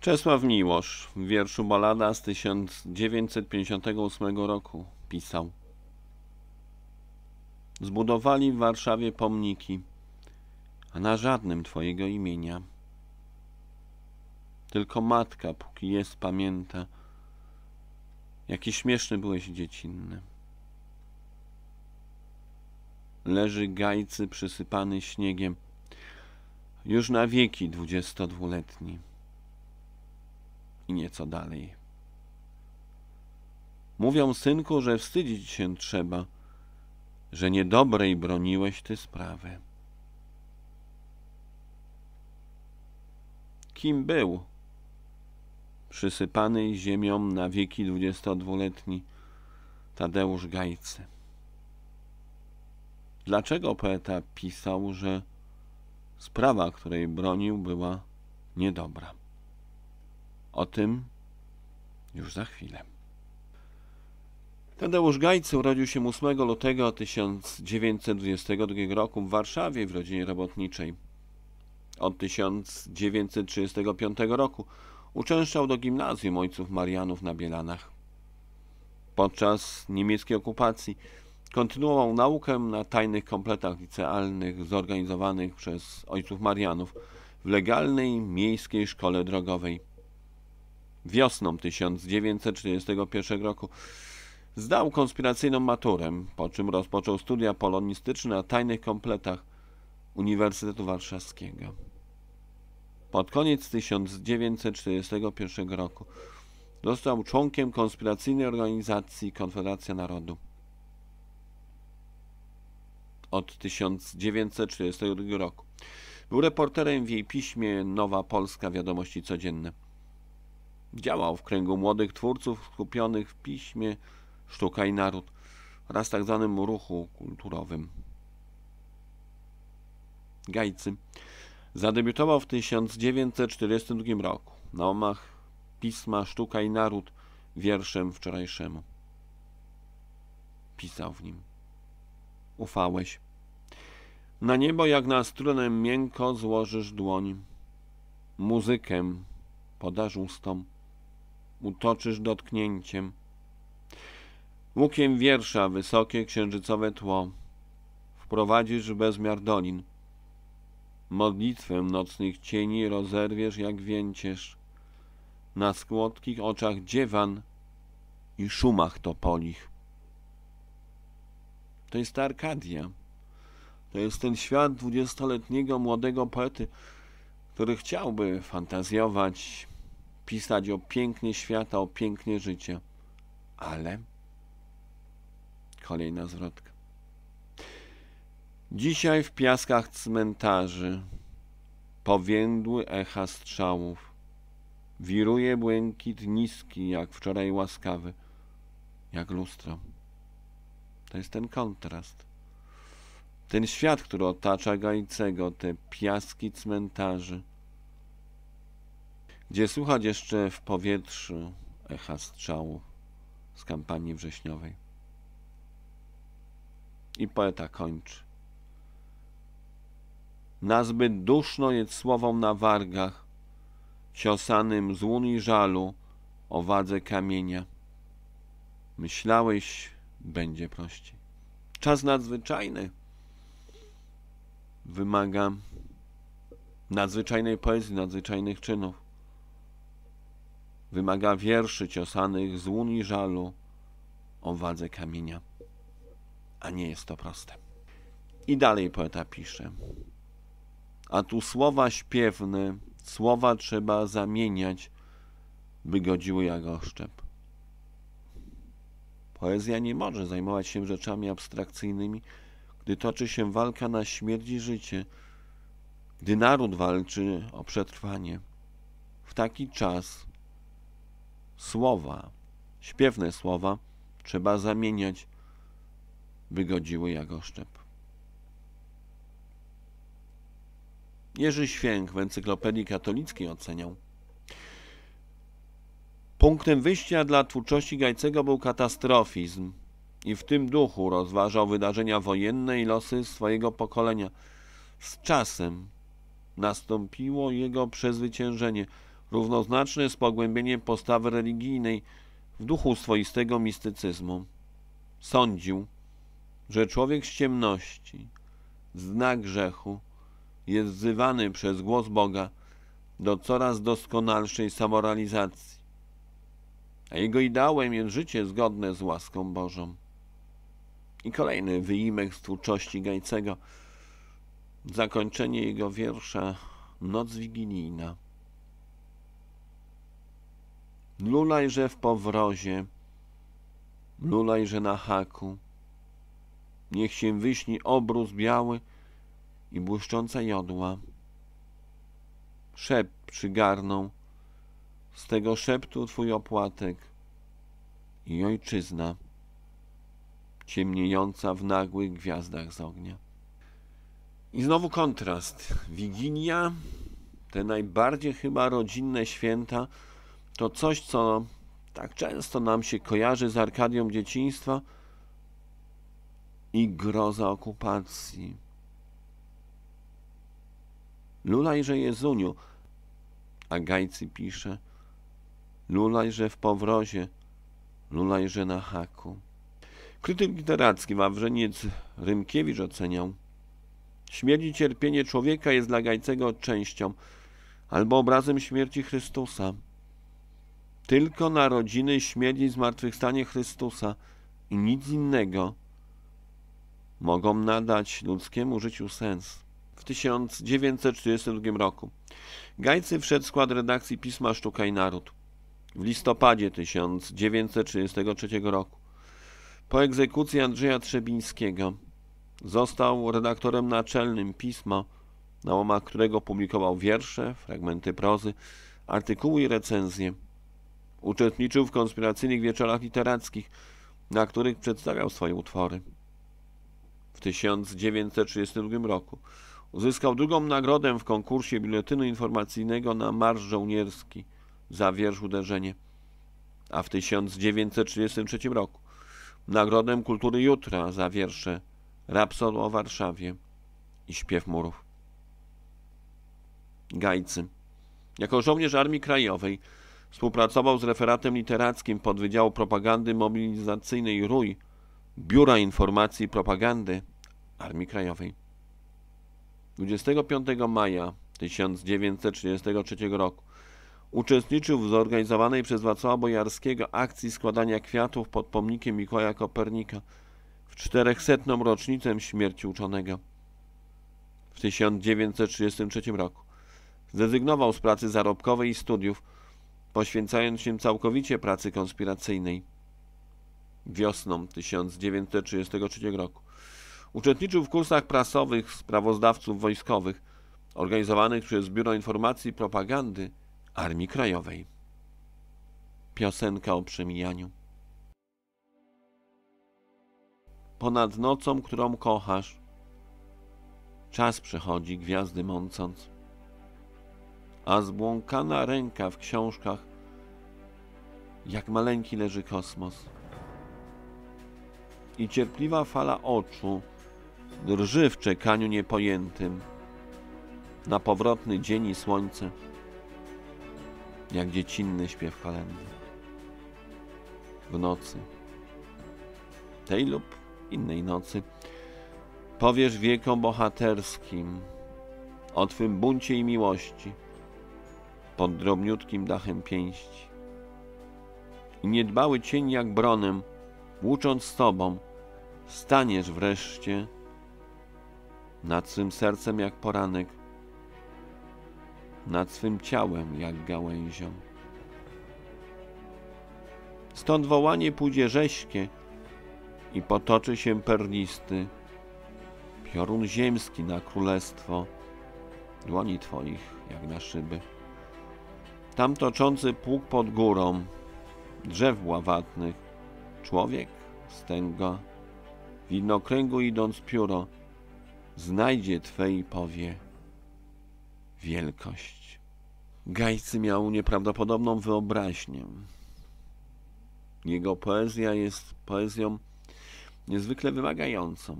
Czesław Miłosz w wierszu Balada z 1958 roku pisał Zbudowali w Warszawie pomniki, a na żadnym Twojego imienia. Tylko matka, póki jest, pamięta, jaki śmieszny byłeś dziecinny. Leży gajcy przysypany śniegiem, już na wieki dwudziestodwuletni i nieco dalej. Mówią, synku, że wstydzić się trzeba, że niedobrej broniłeś ty sprawy. Kim był przysypany ziemią na wieki dwudziestodwuletni Tadeusz Gajcy? Dlaczego poeta pisał, że sprawa, której bronił, była niedobra? O tym już za chwilę. Tadeusz Gajcy urodził się 8 lutego 1922 roku w Warszawie w rodzinie robotniczej. Od 1935 roku uczęszczał do gimnazjum ojców Marianów na Bielanach. Podczas niemieckiej okupacji kontynuował naukę na tajnych kompletach licealnych zorganizowanych przez ojców Marianów w legalnej miejskiej szkole drogowej – wiosną 1941 roku zdał konspiracyjną maturę, po czym rozpoczął studia polonistyczne na tajnych kompletach Uniwersytetu Warszawskiego. Pod koniec 1941 roku został członkiem konspiracyjnej organizacji Konfederacja Narodu. Od 1942 roku był reporterem w jej piśmie Nowa Polska Wiadomości Codzienne. Działał w kręgu młodych twórców skupionych w piśmie, sztuka i naród oraz tak zwanym ruchu kulturowym. Gajcy zadebiutował w 1942 roku na omach pisma Sztuka i Naród wierszem wczorajszemu. Pisał w nim. Ufałeś. Na niebo jak na strunę miękko złożysz dłoń. Muzykę podasz ustom utoczysz dotknięciem. Łukiem wiersza wysokie księżycowe tło wprowadzisz bezmiar dolin. Modlitwę nocnych cieni rozerwiesz jak więcież. Na skłodkich oczach dziewan i szumach topolich. To jest ta Arkadia. To jest ten świat dwudziestoletniego młodego poety, który chciałby fantazjować, pisać o pięknie świata, o pięknie życia. Ale kolejna zwrotka. Dzisiaj w piaskach cmentarzy powiędły echa strzałów. Wiruje błękit niski, jak wczoraj łaskawy, jak lustro. To jest ten kontrast. Ten świat, który otacza Gajcego, te piaski cmentarzy – gdzie słuchać jeszcze w powietrzu echa strzału z kampanii wrześniowej. I poeta kończy. Nazbyt duszno jest słowom na wargach, ciosanym z łun i żalu o wadze kamienia. Myślałeś, będzie prościej. Czas nadzwyczajny wymaga nadzwyczajnej poezji, nadzwyczajnych czynów. Wymaga wierszy ciosanych z łun i żalu o wadze kamienia. A nie jest to proste. I dalej poeta pisze. A tu słowa śpiewne, słowa trzeba zamieniać, by godziły jak oszczep. Poezja nie może zajmować się rzeczami abstrakcyjnymi, gdy toczy się walka na śmierć i życie, gdy naród walczy o przetrwanie. W taki czas słowa, śpiewne słowa trzeba zamieniać, by godziły jak oszczep. Jerzy Święk w Encyklopedii Katolickiej oceniał. Punktem wyjścia dla twórczości Gajcego był katastrofizm i w tym duchu rozważał wydarzenia wojenne i losy swojego pokolenia. Z czasem nastąpiło jego przezwyciężenie – równoznaczny z pogłębieniem postawy religijnej w duchu swoistego mistycyzmu. Sądził, że człowiek z ciemności, znak grzechu, jest wzywany przez głos Boga do coraz doskonalszej samorealizacji, a jego ideałem jest życie zgodne z łaską Bożą. I kolejny wyimek z twórczości Gajcego, zakończenie jego wiersza Noc Wigilijna. Lulajże w powrozie, lulajże na haku. Niech się wyśni obrus biały i błyszcząca jodła. Szep przygarną, z tego szeptu twój opłatek i ojczyzna ciemniejąca w nagłych gwiazdach z ognia. I znowu kontrast. Wigilia, te najbardziej chyba rodzinne święta, to coś, co tak często nam się kojarzy z Arkadią dzieciństwa i groza okupacji. Lulajże Jezuniu, a Gajcy pisze, lulajże w powrozie, lulajże na haku. Krytyk literacki Wawrzyniec Rymkiewicz oceniał, śmierć i cierpienie człowieka jest dla Gajcego częścią albo obrazem śmierci Chrystusa tylko narodziny, śmierć i zmartwychwstanie Chrystusa i nic innego mogą nadać ludzkiemu życiu sens. W 1942 roku Gajcy wszedł w skład redakcji pisma Sztuka i Naród w listopadzie 1933 roku. Po egzekucji Andrzeja Trzebińskiego został redaktorem naczelnym pisma, na łamach którego publikował wiersze, fragmenty prozy, artykuły i recenzje. Uczestniczył w konspiracyjnych wieczorach literackich, na których przedstawiał swoje utwory. W 1932 roku uzyskał drugą nagrodę w konkursie biletynu informacyjnego na Marsz Żołnierski za wiersz Uderzenie, a w 1933 roku Nagrodę Kultury Jutra za wiersze Rapsod o Warszawie i Śpiew Murów. Gajcy. Jako żołnierz Armii Krajowej Współpracował z referatem literackim podwydziału propagandy mobilizacyjnej RUJ, Biura Informacji i Propagandy Armii Krajowej. 25 maja 1933 roku uczestniczył w zorganizowanej przez Wacława Bojarskiego akcji składania kwiatów pod pomnikiem Mikołaja Kopernika w 400. rocznicę śmierci uczonego. W 1933 roku zrezygnował z pracy zarobkowej i studiów, poświęcając się całkowicie pracy konspiracyjnej. Wiosną 1933 roku uczestniczył w kursach prasowych sprawozdawców wojskowych organizowanych przez Biuro Informacji i Propagandy Armii Krajowej. Piosenka o przemijaniu. Ponad nocą, którą kochasz, czas przechodzi gwiazdy mącąc a zbłąkana ręka w książkach, jak maleńki leży kosmos. I cierpliwa fala oczu drży w czekaniu niepojętym na powrotny dzień i słońce, jak dziecinny śpiew kalendy. W nocy, tej lub innej nocy, powiesz wiekom bohaterskim o Twym buncie i miłości – pod drobniutkim dachem pięści. I niedbały cień jak bronem, łucząc z tobą, staniesz wreszcie nad swym sercem jak poranek, nad swym ciałem jak gałęzią. Stąd wołanie pójdzie rześkie i potoczy się perlisty, piorun ziemski na królestwo dłoni Twoich jak na szyby. Tam toczący pług pod górą, drzew bławatnych, człowiek, stęga, widnokręgu idąc pióro, znajdzie Twe i powie wielkość. Gajcy miał nieprawdopodobną wyobraźnię. Jego poezja jest poezją niezwykle wymagającą,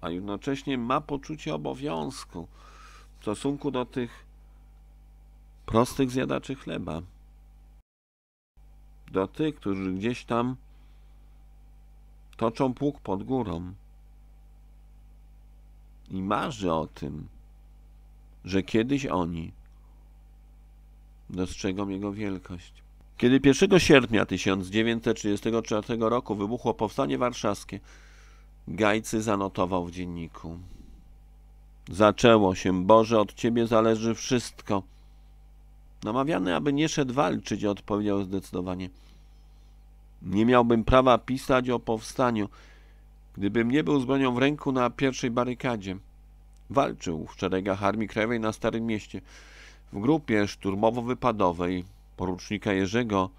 a jednocześnie ma poczucie obowiązku w stosunku do tych prostych zjadaczy chleba, do tych, którzy gdzieś tam toczą pług pod górą i marzy o tym, że kiedyś oni dostrzegą jego wielkość. Kiedy 1 sierpnia 1934 roku wybuchło Powstanie Warszawskie, Gajcy zanotował w dzienniku. Zaczęło się, Boże, od Ciebie zależy wszystko – Namawiany, aby nie szedł walczyć, odpowiedział zdecydowanie. Nie miałbym prawa pisać o powstaniu, gdybym nie był z bronią w ręku na pierwszej barykadzie. Walczył w szeregach Armii Krajowej na Starym Mieście, w grupie szturmowo-wypadowej porucznika Jerzego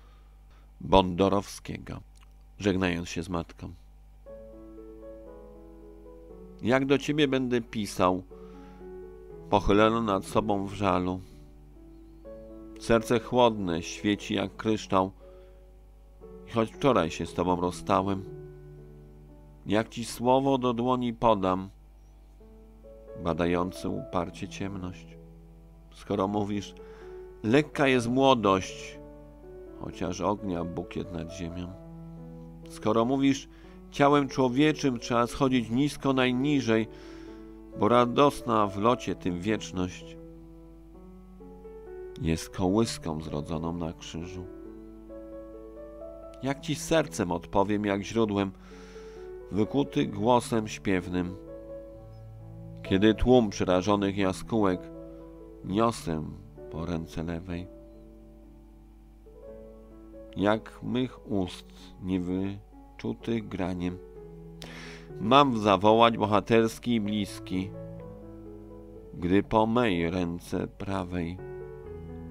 Bondorowskiego, żegnając się z matką. Jak do ciebie będę pisał, Pochylono nad sobą w żalu. Serce chłodne świeci jak kryształ. I choć wczoraj się z Tobą rozstałem, jak Ci słowo do dłoni podam, badający uparcie ciemność. Skoro mówisz, lekka jest młodość, chociaż ognia bukiet nad ziemią. Skoro mówisz, ciałem człowieczym trzeba schodzić nisko najniżej, bo radosna w locie tym wieczność – jest kołyską zrodzoną na krzyżu. Jak ci sercem odpowiem, jak źródłem, wykuty głosem śpiewnym. Kiedy tłum przerażonych jaskółek niosę po ręce lewej. Jak mych ust niewyczutych graniem. Mam zawołać bohaterski i bliski, gdy po mej ręce prawej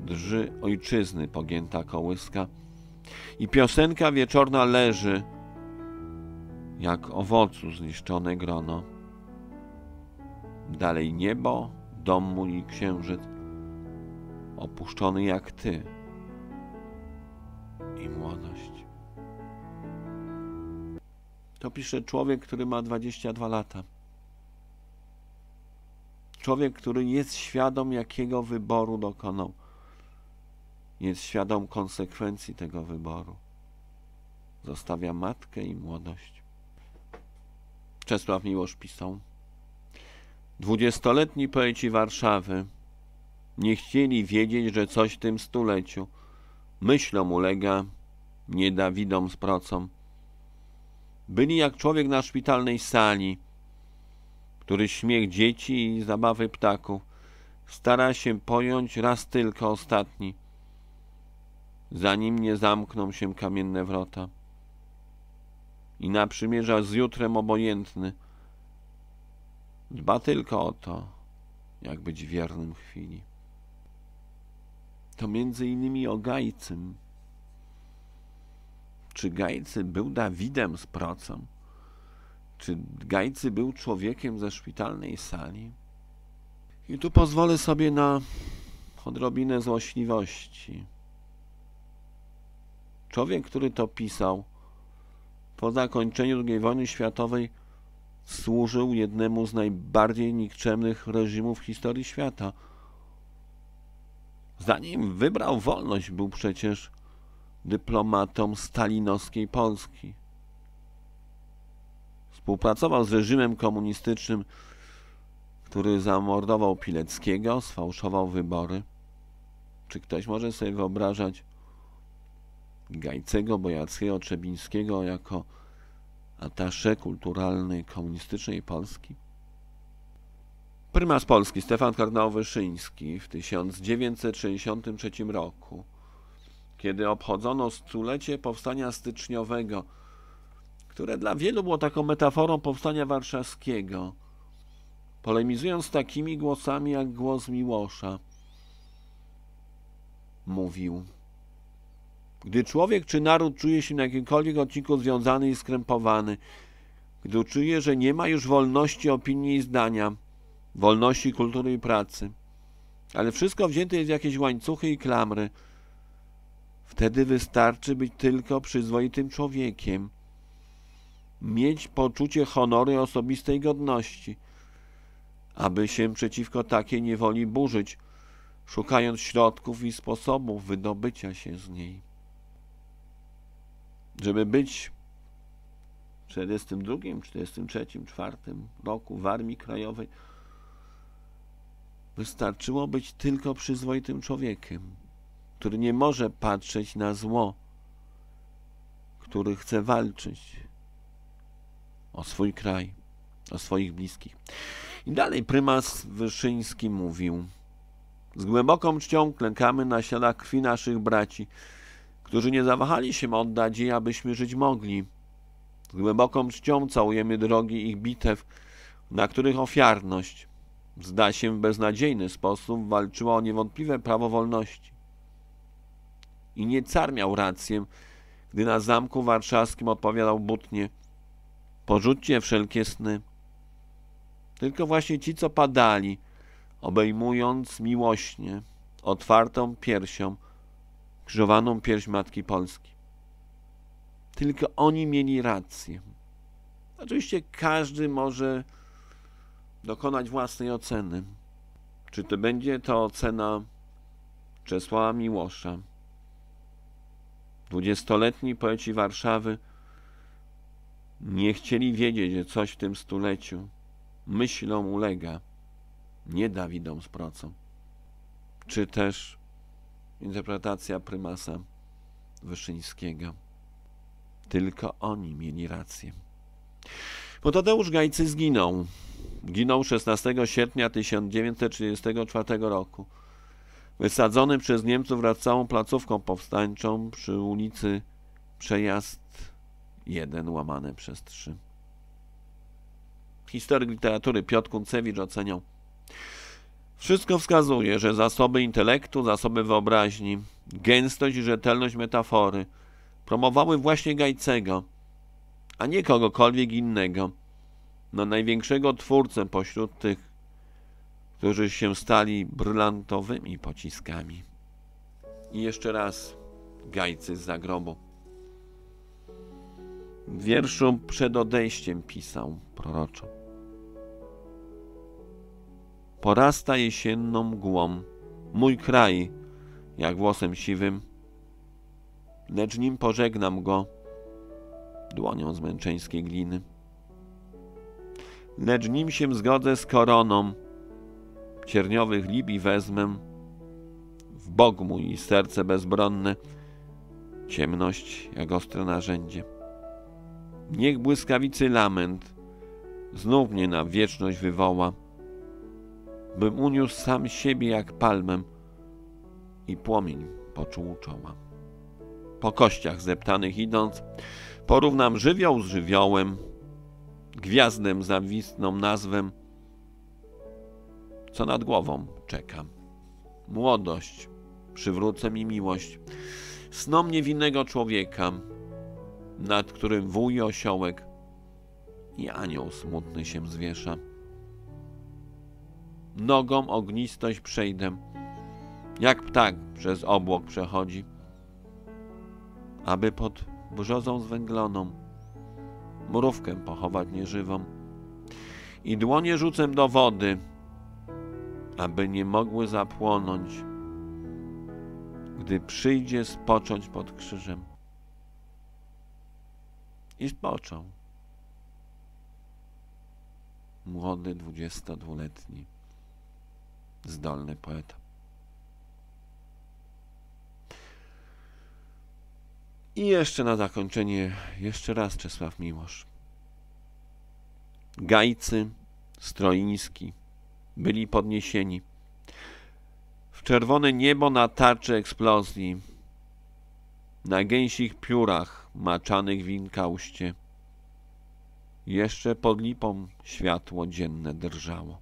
drży ojczyzny pogięta kołyska i piosenka wieczorna leży jak owocu zniszczone grono. Dalej niebo, dom mój i księżyc, opuszczony jak ty i młodość. To pisze człowiek, który ma 22 lata. Człowiek, który jest świadom, jakiego wyboru dokonał jest świadom konsekwencji tego wyboru. Zostawia matkę i młodość. Czesław Miłosz pisał. Dwudziestoletni poeci Warszawy nie chcieli wiedzieć, że coś w tym stuleciu myślom ulega, nie da widom z procą. Byli jak człowiek na szpitalnej sali, który śmiech dzieci i zabawy ptaków stara się pojąć raz tylko ostatni – zanim nie zamkną się kamienne wrota. I na przymierza z jutrem obojętny dba tylko o to, jak być wiernym chwili. To między innymi o Gajcym. Czy Gajcy był Dawidem z procą? Czy Gajcy był człowiekiem ze szpitalnej sali? I tu pozwolę sobie na odrobinę złośliwości. Człowiek, który to pisał, po zakończeniu II wojny światowej służył jednemu z najbardziej nikczemnych reżimów w historii świata. Zanim wybrał wolność, był przecież dyplomatą stalinowskiej Polski. Współpracował z reżimem komunistycznym, który zamordował Pileckiego, sfałszował wybory. Czy ktoś może sobie wyobrażać Gajcego, Bojackiego, Trzebińskiego jako atasze kulturalny komunistycznej Polski? Prymas Polski Stefan Kardynał Wyszyński w 1963 roku, kiedy obchodzono stulecie powstania styczniowego, które dla wielu było taką metaforą powstania warszawskiego, polemizując takimi głosami jak głos Miłosza, mówił gdy człowiek czy naród czuje się na jakimkolwiek odcinku związany i skrępowany, gdy czuje, że nie ma już wolności opinii i zdania, wolności kultury i pracy, ale wszystko wzięte jest w jakieś łańcuchy i klamry, wtedy wystarczy być tylko przyzwoitym człowiekiem, mieć poczucie honoru i osobistej godności, aby się przeciwko takiej niewoli burzyć, szukając środków i sposobów wydobycia się z niej żeby być w 42, 43, 4 roku w Armii Krajowej, wystarczyło być tylko przyzwoitym człowiekiem, który nie może patrzeć na zło, który chce walczyć o swój kraj, o swoich bliskich. I dalej prymas Wyszyński mówił: Z głęboką czcią klękamy na siadach krwi naszych braci którzy nie zawahali się oddać jej, abyśmy żyć mogli. Z głęboką czcią całujemy drogi ich bitew, na których ofiarność, zda się w beznadziejny sposób, walczyła o niewątpliwe prawo wolności. I nie car miał rację, gdy na zamku warszawskim odpowiadał butnie Porzućcie wszelkie sny. Tylko właśnie ci, co padali, obejmując miłośnie, otwartą piersią, krzyżowaną pierś Matki Polski. Tylko oni mieli rację. Oczywiście każdy może dokonać własnej oceny. Czy to będzie to ocena Czesława Miłosza, dwudziestoletni poeci Warszawy, nie chcieli wiedzieć, że coś w tym stuleciu myślą ulega, nie Dawidom z procą. Czy też interpretacja prymasa Wyszyńskiego. Tylko oni mieli rację. Bo Tadeusz Gajcy zginął. Ginął 16 sierpnia 1934 roku. Wysadzony przez Niemców wraz z całą placówką powstańczą przy ulicy Przejazd 1 łamane przez 3. Historyk literatury Piotr Kuncewicz oceniał wszystko wskazuje, że zasoby intelektu, zasoby wyobraźni, gęstość i rzetelność metafory promowały właśnie Gajcego, a nie kogokolwiek innego, na no, największego twórcę pośród tych, którzy się stali brylantowymi pociskami. I jeszcze raz Gajcy z zagrobu. W wierszu przed odejściem pisał proroczo porasta jesienną mgłą. Mój kraj, jak włosem siwym, lecz nim pożegnam go dłonią z męczeńskiej gliny. Lecz nim się zgodzę z koroną, cierniowych libi wezmę, w Bóg mój serce bezbronne, ciemność jak ostre narzędzie. Niech błyskawicy lament znów mnie na wieczność wywoła, bym uniósł sam siebie jak palmę i płomień poczuł czoła. Po kościach zeptanych idąc, porównam żywioł z żywiołem, gwiazdem zawistną nazwę, co nad głową czeka. Młodość, przywrócę mi miłość, snom niewinnego człowieka, nad którym wuj osiołek i anioł smutny się zwiesza nogą ognistość przejdę. Jak ptak przez obłok przechodzi, aby pod brzozą zwęgloną mrówkę pochować nieżywą. I dłonie rzucę do wody, aby nie mogły zapłonąć, gdy przyjdzie spocząć pod krzyżem. I spoczął młody dwudziestodwuletni zdolny poeta. I jeszcze na zakończenie, jeszcze raz Czesław Miłosz. Gajcy, Stroiński byli podniesieni. W czerwone niebo na tarczy eksplozji, na gęsich piórach maczanych w inkauście, jeszcze pod lipą światło dzienne drżało.